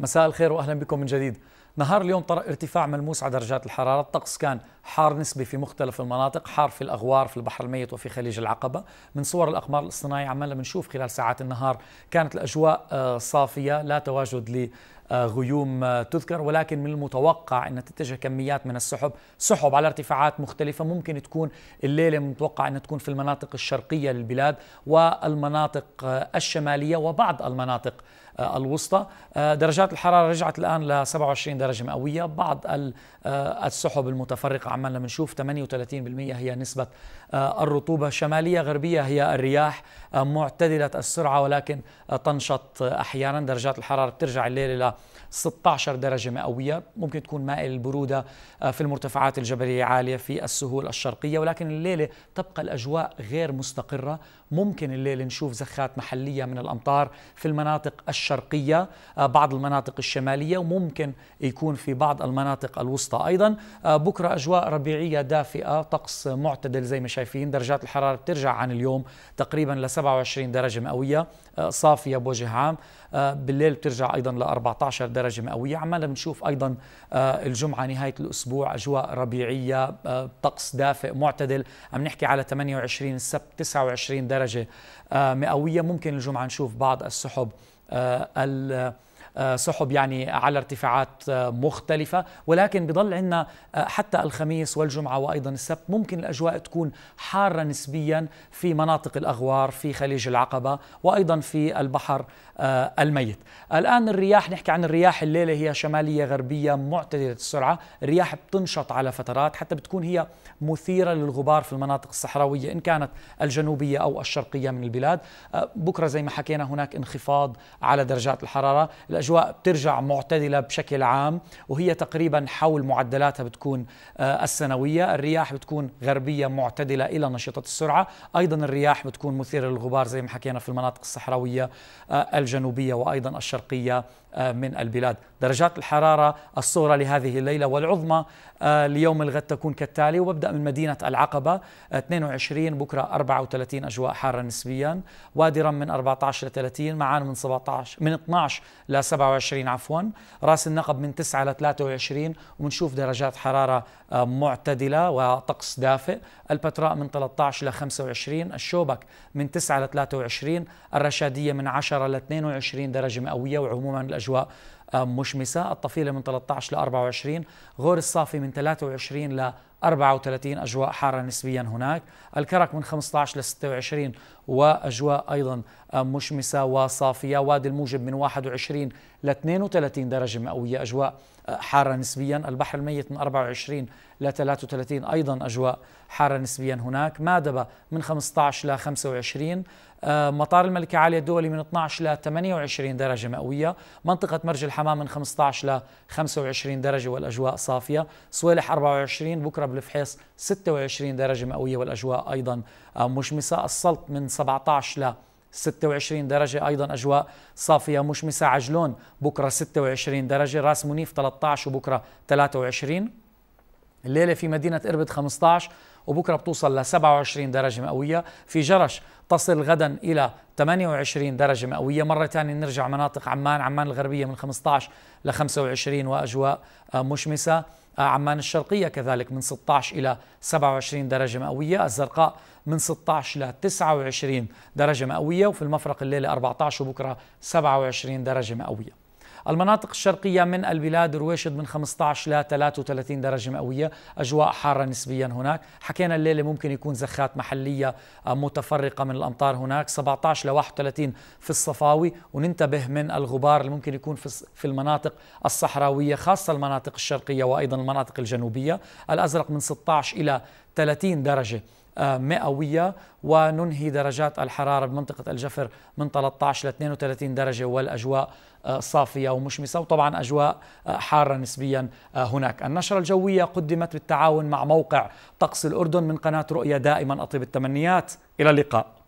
مساء الخير واهلا بكم من جديد. نهار اليوم طرأ ارتفاع ملموس على درجات الحرارة، الطقس كان حار نسبي في مختلف المناطق، حار في الأغوار، في البحر الميت وفي خليج العقبة، من صور الأقمار الاصطناعية عمالنا بنشوف خلال ساعات النهار كانت الأجواء آه، صافية، لا تواجد لغيوم آه، تذكر، ولكن من المتوقع أن تتجه كميات من السحب، سحب على ارتفاعات مختلفة، ممكن تكون الليلة متوقع أن تكون في المناطق الشرقية للبلاد والمناطق آه، الشمالية وبعض المناطق آه، الوسطى آه، درجات الحرارة رجعت الآن ل 27 درجة مئوية بعض آه، السحب المتفرقة عمالنا بنشوف 38% هي نسبة الرطوبة شمالية غربية هي الرياح معتدلة السرعة ولكن تنشط أحيانا درجات الحرارة بترجع الليل إلى 16 درجة مئوية ممكن تكون مائل البرودة في المرتفعات الجبلية عالية في السهول الشرقية ولكن الليلة تبقى الأجواء غير مستقرة ممكن الليل نشوف زخات محلية من الأمطار في المناطق الشرقية الشرقية آه، بعض المناطق الشمالية وممكن يكون في بعض المناطق الوسطى أيضا آه، بكرة أجواء ربيعية دافئة طقس معتدل زي ما شايفين درجات الحرارة بترجع عن اليوم تقريبا ل 27 درجة مئوية آه، صافية بوجه عام بالليل بترجع أيضا ل 14 درجة مئوية عمالة بنشوف أيضا الجمعة نهاية الأسبوع أجواء ربيعية طقس دافئ معتدل عم نحكي على 28 السبت 29 درجة مئوية ممكن الجمعة نشوف بعض السحب آه، ال آه، سحب يعني على ارتفاعات آه، مختلفة ولكن بضل عندنا آه، حتى الخميس والجمعة وأيضا السبت ممكن الأجواء تكون حارة نسبيا في مناطق الأغوار في خليج العقبة وأيضا في البحر الميت الآن الرياح نحكي عن الرياح الليلة هي شمالية غربية معتدلة السرعة الرياح بتنشط على فترات حتى بتكون هي مثيرة للغبار في المناطق الصحراوية إن كانت الجنوبية أو الشرقية من البلاد بكرة زي ما حكينا هناك انخفاض على درجات الحرارة الأجواء بترجع معتدلة بشكل عام وهي تقريبا حول معدلاتها بتكون آه، السنوية الرياح بتكون غربية معتدلة إلى نشطة السرعة أيضا الرياح بتكون مثيرة للغبار زي ما حكينا في المناطق الصحراوية آه، الجنوبية وأيضا الشرقية آه، من البلاد درجات الحرارة الصغرى لهذه الليلة والعظمى ليوم الغد تكون كالتالي وببدأ من مدينة العقبة 22 بكرة 34 أجواء حارة نسبيا وادرا من 14 ل 30 معان من 17 من 12 ل 27 عفوا راس النقب من 9 ل 23 ونشوف درجات حرارة آه، معتدلة وطقس دافئ البتراء من 13 ل 25 الشوبك من 9 ل 23 الرشادية من 10 ل 22 درجة مئوية وعموما الأجواء آه، مشمسة الطفيلة من 13 ل 24 غور الصافي من 23 ل 34 أجواء حارة نسبيا هناك الكرك من 15 ل 26 وأجواء أيضا مشمسة وصافية وادي الموجب من 21 ل 32 درجة مئوية أجواء آه، حارة نسبيا البحر الميت من 24 ل 33 أيضا أجواء حارة نسبيا هناك مادبة من 15 ل 25 مطار الملكة عالية الدولي من 12 ل 28 درجة مئوية منطقة مرج الحمام من 15 ل 25 درجة والأجواء صافية صويلح 24 بكرة بالفحيص 26 درجة مئوية والأجواء أيضا آه، مشمسة السلط من 17 ل 26 درجة أيضا أجواء صافية مشمسة عجلون بكرة 26 درجة راس منيف 13 وبكرة 23 الليلة في مدينة إربد 15 وبكرة بتوصل ل 27 درجة مئوية في جرش تصل غدا إلى 28 درجة مئوية مرة ثانية نرجع مناطق عمان عمان الغربية من 15 ل 25 وأجواء آه، مشمسة عمان الشرقية كذلك من 16 إلى 27 درجة مئوية الزرقاء من 16 إلى 29 درجة مئوية وفي المفرق الليلة 14 وبكرة 27 درجة مئوية المناطق الشرقية من البلاد رويشد من 15 ل 33 درجة مئوية أجواء حارة نسبيا هناك حكينا الليلة ممكن يكون زخات محلية آه، متفرقة من الأمطار هناك 17 ل 31 في الصفاوي وننتبه من الغبار اللي ممكن يكون في المناطق الصحراوية خاصة المناطق الشرقية وأيضا المناطق الجنوبية الأزرق من 16 إلى 30 درجة مئوية وننهي درجات الحرارة بمنطقة الجفر من 13 ل 32 درجة والأجواء آه، صافية ومشمسة وطبعا أجواء آه، حارة نسبيا آه، هناك النشرة الجوية قدمت بالتعاون مع موقع طقس الأردن من قناة رؤية دائما أطيب التمنيات إلى اللقاء